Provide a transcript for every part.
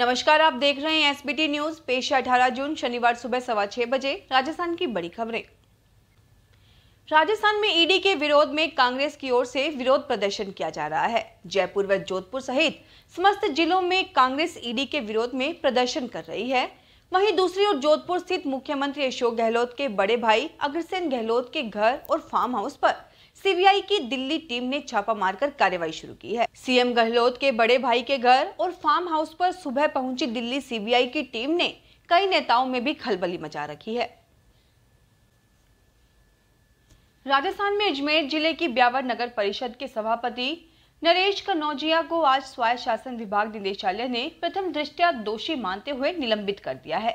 नमस्कार आप देख रहे हैं एसबीटी न्यूज पेश अठारह जून शनिवार सुबह सवा छह बजे राजस्थान की बड़ी खबरें राजस्थान में ईडी e के विरोध में कांग्रेस की ओर से विरोध प्रदर्शन किया जा रहा है जयपुर व जोधपुर सहित समस्त जिलों में कांग्रेस ईडी e के विरोध में प्रदर्शन कर रही है वहीं दूसरी ओर जोधपुर स्थित मुख्यमंत्री अशोक गहलोत के बड़े भाई अग्रसेन गहलोत के घर और फार्म हाउस पर सीबीआई की दिल्ली टीम ने छापा मारकर कार्यवाही शुरू की है सीएम गहलोत के बड़े भाई के घर और फार्म हाउस पर सुबह पहुंची दिल्ली सीबीआई की टीम ने कई नेताओं में भी खलबली मचा रखी है राजस्थान में अजमेर जिले की ब्यावर नगर परिषद के सभापति नरेश कनौजिया को आज स्वायत्त शासन विभाग निदेशालय ने प्रथम दृष्टया दोषी मानते हुए निलंबित कर दिया है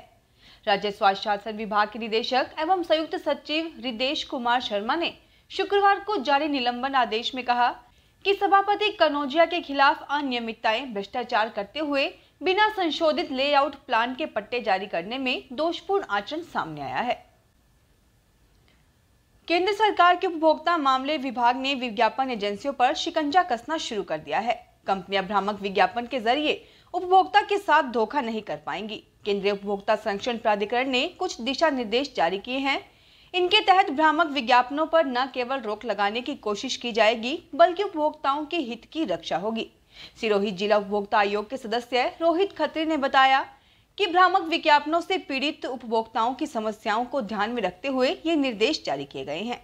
राज्य स्वास्थ्य शासन विभाग के निदेशक एवं संयुक्त सचिव रिदेश कुमार शर्मा ने शुक्रवार को जारी निलंबन आदेश में कहा कि सभापति कनौजिया के खिलाफ अनियमितताएं भ्रष्टाचार करते हुए बिना संशोधित लेआउट प्लान के पट्टे जारी करने में दोषपूर्ण आचरण सामने आया है केंद्र सरकार के उपभोक्ता मामले विभाग ने विज्ञापन एजेंसियों पर शिकंजा कसना शुरू कर दिया है कंपनियां भ्रामक विज्ञापन के जरिए उपभोक्ता के साथ धोखा नहीं कर पाएंगी केंद्रीय उपभोक्ता संरक्षण प्राधिकरण ने कुछ दिशा निर्देश जारी किए हैं इनके तहत भ्रामक विज्ञापनों पर न केवल रोक लगाने की कोशिश की जाएगी बल्कि उपभोक्ताओं के हित की रक्षा होगी सिरोही जिला उपभोक्ता आयोग के सदस्य रोहित खत्री ने बताया कि भ्रामक विज्ञापनों से पीड़ित उपभोक्ताओं की समस्याओं को ध्यान में रखते हुए ये निर्देश जारी किए गए हैं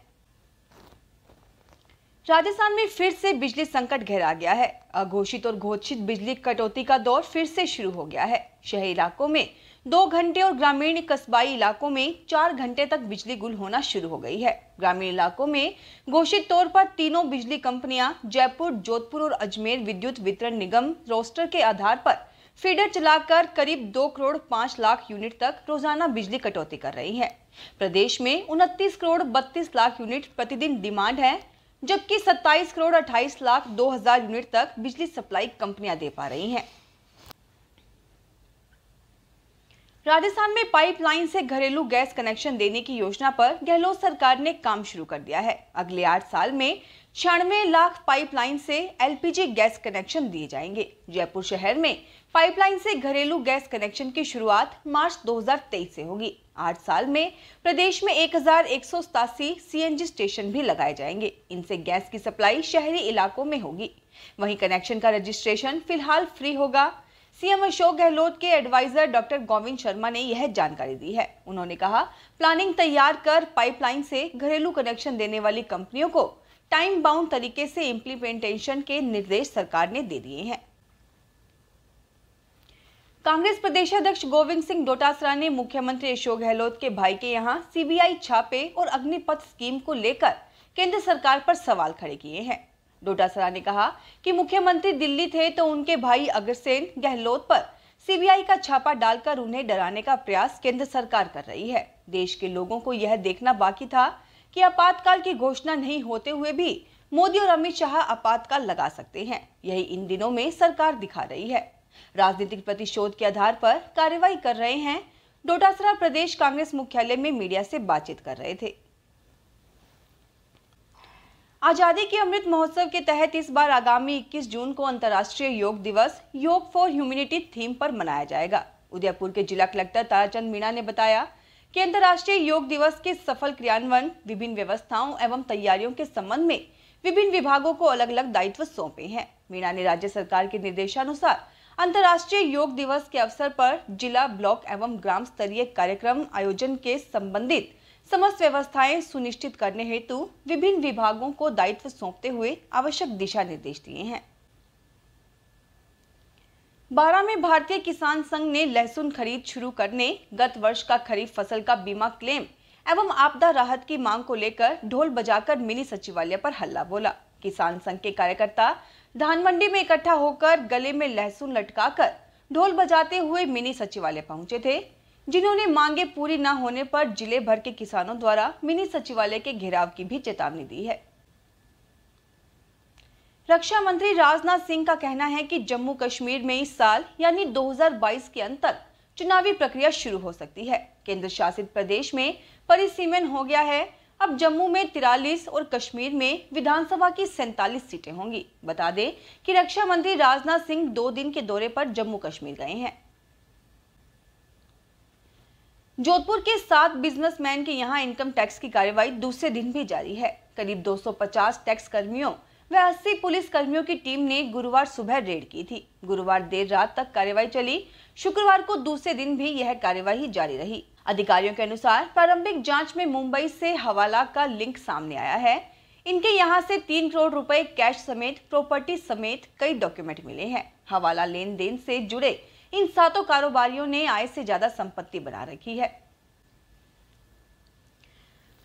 राजस्थान में फिर से बिजली संकट गहरा गया है अघोषित और घोषित बिजली कटौती का दौर फिर से शुरू हो गया है शहरी इलाकों में दो घंटे और ग्रामीण कस्बाई इलाकों में चार घंटे तक बिजली गुल होना शुरू हो गई है ग्रामीण इलाकों में घोषित तौर पर तीनों बिजली कंपनियां जयपुर जोधपुर और अजमेर विद्युत वितरण निगम रोस्टर के आधार पर फीडर चलाकर करीब दो करोड़ पाँच लाख यूनिट तक रोजाना बिजली कटौती कर रही है प्रदेश में उनतीस करोड़ बत्तीस लाख यूनिट प्रतिदिन डिमांड है जबकि 27 करोड़ 28 लाख 2000 यूनिट तक बिजली सप्लाई कंपनियां दे पा रही हैं राजस्थान में पाइपलाइन से घरेलू गैस कनेक्शन देने की योजना पर गहलोत सरकार ने काम शुरू कर दिया है अगले आठ साल में छियानवे लाख पाइपलाइन से एलपीजी गैस कनेक्शन दिए जाएंगे जयपुर शहर में पाइपलाइन से घरेलू गैस कनेक्शन की शुरुआत मार्च 2023 से होगी आठ साल में प्रदेश में एक हजार एक सौ सतासी सीएनजी स्टेशन भी लगाए जाएंगे इनसे गैस की सप्लाई शहरी इलाकों में होगी वहीं कनेक्शन का रजिस्ट्रेशन फिलहाल फ्री होगा सीएम अशोक गहलोत के एडवाइजर डॉक्टर गोविंद शर्मा ने यह जानकारी दी है उन्होंने कहा प्लानिंग तैयार कर पाइपलाइन से घरेलू कनेक्शन देने वाली कंपनियों को टाइम बाउंड तरीके से इम्प्लीमेंटेशन के निर्देश सरकार ने दे दिए हैं कांग्रेस प्रदेश अध्यक्ष गोविंद सिंह डोटासरा ने मुख्यमंत्री अशोक गहलोत के भाई के यहाँ सीबीआई छापे और अग्निपथ स्कीम को लेकर केंद्र सरकार पर सवाल खड़े किए हैं डोटासरा ने कहा कि मुख्यमंत्री दिल्ली थे तो उनके भाई अग्रसेन गहलोत पर सीबीआई का छापा डालकर उन्हें डराने का प्रयास केंद्र सरकार कर रही है देश के लोगों को यह देखना बाकी था कि आपातकाल की घोषणा नहीं होते हुए भी मोदी और अमित शाह आपातकाल लगा सकते हैं यही इन दिनों में सरकार दिखा रही है राजनीतिक प्रतिशोध के आधार पर कार्रवाई कर रहे हैं डोटासरा प्रदेश कांग्रेस मुख्यालय में मीडिया से बातचीत कर रहे थे आज़ादी के अमृत महोत्सव के तहत इस बार आगामी 21 जून को अंतर्राष्ट्रीय योग दिवस योग फॉर ह्यूमिनिटी थीम पर मनाया जाएगा उदयपुर के जिला कलेक्टर ताराचंद मीणा ने बताया कि अंतर्राष्ट्रीय योग दिवस के सफल क्रियान्वयन विभिन्न व्यवस्थाओं एवं तैयारियों के संबंध में विभिन्न विभागों को अलग अलग दायित्व सौंपे हैं मीणा ने राज्य सरकार के निर्देशानुसार अंतर्राष्ट्रीय योग दिवस के अवसर पर जिला ब्लॉक एवं ग्राम स्तरीय कार्यक्रम आयोजन के संबंधित समस्त व्यवस्थाएं सुनिश्चित करने हेतु विभिन्न विभागों को दायित्व सौंपते हुए आवश्यक दिशा निर्देश दिए हैं बारह में भारतीय किसान संघ ने लहसुन खरीद शुरू करने गत वर्ष का खरीफ फसल का बीमा क्लेम एवं आपदा राहत की मांग को लेकर ढोल बजाकर मिनी सचिवालय पर हल्ला बोला किसान संघ के कार्यकर्ता धान मंडी में इकट्ठा होकर गले में लहसुन लटकाकर ढोल बजाते हुए मिनी सचिवालय पहुंचे थे जिन्होंने मांगे पूरी न होने पर जिले भर के किसानों द्वारा मिनी सचिवालय के घेराव की भी चेतावनी दी है रक्षा मंत्री राजनाथ सिंह का कहना है कि जम्मू कश्मीर में इस साल यानी 2022 के अंत तक चुनावी प्रक्रिया शुरू हो सकती है केंद्र शासित प्रदेश में परिसीमन हो गया है अब जम्मू में तिरालीस और कश्मीर में विधानसभा की सैतालीस सीटें होंगी बता दें कि रक्षा मंत्री राजनाथ सिंह दो दिन के दौरे पर जम्मू कश्मीर गए हैं जोधपुर के सात बिजनेसमैन के यहाँ इनकम टैक्स की कार्यवाही दूसरे दिन भी जारी है करीब 250 टैक्स कर्मियों व 80 पुलिस कर्मियों की टीम ने गुरुवार सुबह रेड की थी गुरुवार देर रात तक कार्यवाही चली शुक्रवार को दूसरे दिन भी यह कार्यवाही जारी रही अधिकारियों के अनुसार प्रारंभिक जाँच में मुंबई से हवाला का लिंक सामने आया है इनके यहाँ से तीन करोड़ रुपए कैश समेत प्रॉपर्टी समेत कई डॉक्यूमेंट मिले हैं हवाला लेन देन से जुड़े इन सातों कारोबारियों ने आय से ज्यादा संपत्ति बना रखी है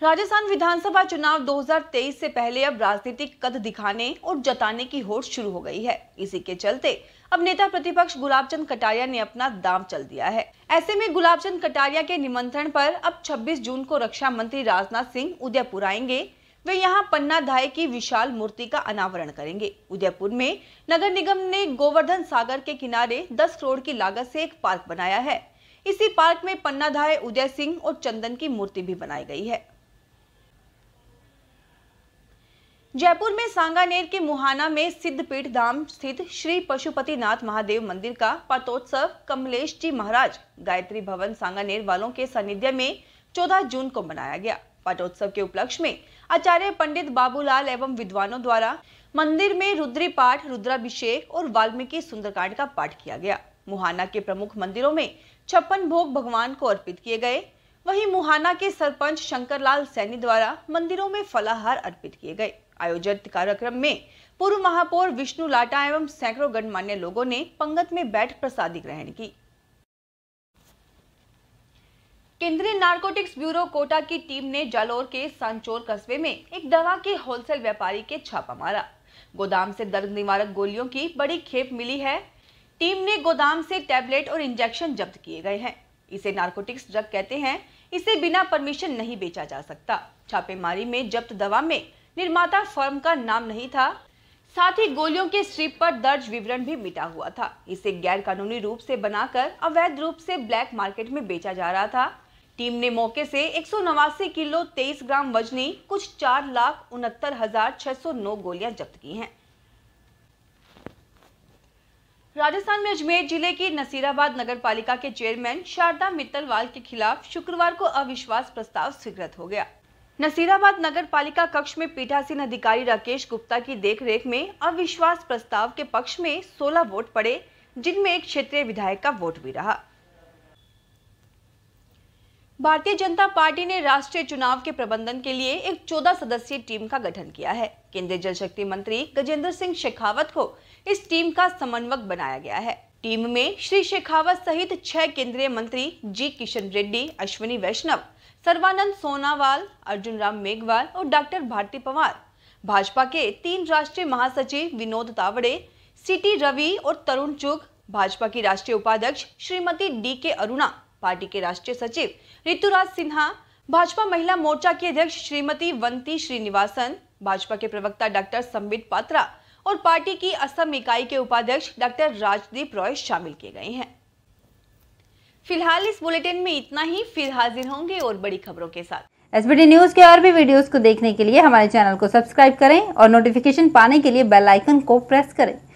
राजस्थान विधानसभा चुनाव 2023 से पहले अब राजनीतिक कद दिखाने और जताने की होड़ शुरू हो गई है इसी के चलते अब नेता प्रतिपक्ष गुलाब चंद कटारिया ने अपना दाम चल दिया है ऐसे में गुलाब चंद कटारिया के निमंत्रण पर अब 26 जून को रक्षा मंत्री राजनाथ सिंह उदयपुर आएंगे वे यहां धाय की विशाल मूर्ति का अनावरण करेंगे उदयपुर में नगर निगम ने गोवर्धन सागर के किनारे 10 करोड़ की लागत से एक पार्क बनाया है इसी पार्क में धाय उदय सिंह और चंदन की मूर्ति भी बनाई गई है जयपुर में सांगानेर के मुहाना में सिद्धपीठ धाम स्थित श्री पशुपतिनाथ महादेव मंदिर का पटोत्सव कमलेश जी महाराज गायत्री भवन सांगानेर वालों के सानिध्य में 14 जून को मनाया गया पाटोत्सव के उपलक्ष्य में आचार्य पंडित बाबूलाल एवं विद्वानों द्वारा मंदिर में रुद्री पाठ रुद्राभिषेक और वाल्मीकि सुंदरकांड का पाठ किया गया मुहाना के प्रमुख मंदिरों में छप्पन भोग भगवान को अर्पित किए गए वहीं मुहाना के सरपंच शंकरलाल सैनी द्वारा मंदिरों में फलाहार अर्पित किए गए आयोजित कार्यक्रम में पूर्व महापौर विष्णु लाटा एवं सैकड़ों गणमान्य लोगों ने पंगत में बैठ प्रसादी ग्रहण की केंद्रीय नारकोटिक्स ब्यूरो कोटा की टीम ने जालोर के सांचोर कस्बे में एक दवा के होलसेल व्यापारी के छापा मारा गोदाम से दर्द निवारक गोलियों की बड़ी खेप मिली है टीम ने गोदाम से टैबलेट और इंजेक्शन जब्त किए गए हैं इसे नारकोटिक्स ड्रग कहते हैं इसे बिना परमिशन नहीं बेचा जा सकता छापेमारी में जब्त दवा में निर्माता फर्म का नाम नहीं था साथ ही गोलियों के स्ट्रिप पर दर्ज विवरण भी मिटा हुआ था इसे गैर कानूनी रूप से बनाकर अवैध रूप से ब्लैक मार्केट में बेचा जा रहा था टीम ने मौके से एक किलो 23 ग्राम वजनी कुछ चार लाख उनहत्तर हजार छह सौ नौ गोलियां जब्त की हैं राजस्थान में अजमेर जिले की नसीराबाद नगर पालिका के चेयरमैन शारदा मित्तलवाल के खिलाफ शुक्रवार को अविश्वास प्रस्ताव स्वीकृत हो गया नसीराबाद नगर पालिका कक्ष में पीठासीन अधिकारी राकेश गुप्ता की देखरेख में अविश्वास प्रस्ताव के पक्ष में 16 वोट पड़े जिनमें एक क्षेत्रीय विधायक का वोट भी रहा भारतीय जनता पार्टी ने राष्ट्रीय चुनाव के प्रबंधन के लिए एक 14 सदस्यीय टीम का गठन किया है केंद्रीय जल शक्ति मंत्री गजेंद्र सिंह शेखावत को इस टीम का समन्वयक बनाया गया है टीम में श्री शेखावत सहित छह केंद्रीय मंत्री जी किशन रेड्डी अश्विनी वैष्णव सर्वानंद सोनावाल अर्जुन राम मेघवाल और डॉक्टर भारती पवार भाजपा के तीन राष्ट्रीय महासचिव विनोद तावड़े सी रवि और तरुण चुग भाजपा की राष्ट्रीय उपाध्यक्ष श्रीमती डी के अरुणा पार्टी के राष्ट्रीय सचिव ऋतुराज सिन्हा भाजपा महिला मोर्चा की अध्यक्ष श्रीमती वंती श्रीनिवासन भाजपा के प्रवक्ता डॉक्टर संबित पात्रा और पार्टी की असम इकाई के उपाध्यक्ष डॉक्टर राजदीप रॉय शामिल किए गए हैं फिलहाल इस बुलेटिन में इतना ही फिर हाजिर होंगे और बड़ी खबरों के साथ एस न्यूज के और भी वीडियोस को देखने के लिए हमारे चैनल को सब्सक्राइब करें और नोटिफिकेशन पाने के लिए बेल आइकन को प्रेस करें